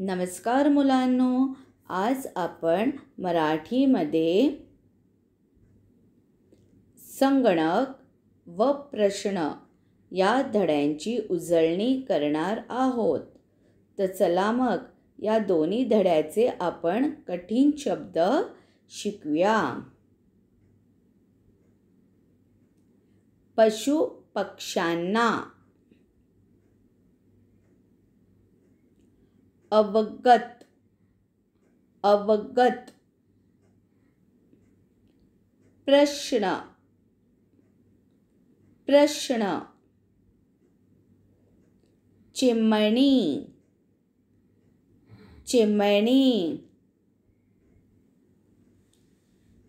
नमस्कार मुलांनो आज आपण मराठीमध्ये संगणक व प्रश्न या धड्यांची उजळणी करणार आहोत तर चला मग या दोन्ही धड्याचे आपण कठीण शब्द शिकूया पशु पक्ष्यांना अवगत अवगत प्रश्न प्रश्न चिमणी चिमणी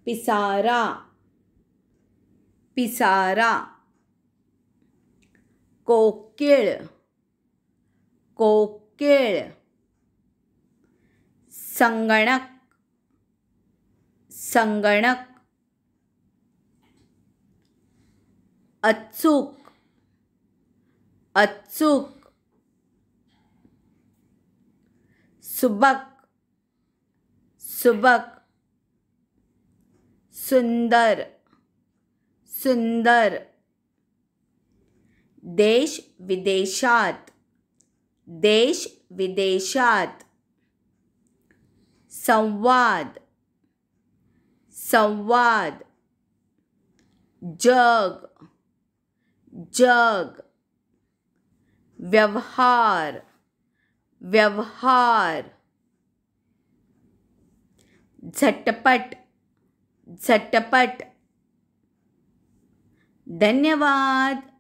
पिसारा पिसारा कोकिल कोकिल संगणक संगणक अचूक अचूक सुबक सुबक सुंदर सुंदर देश विदेशात देश विदेशात संवाद संवाद जग जग व्यवहार व्यवहार झटपट झटपट धन्यवाद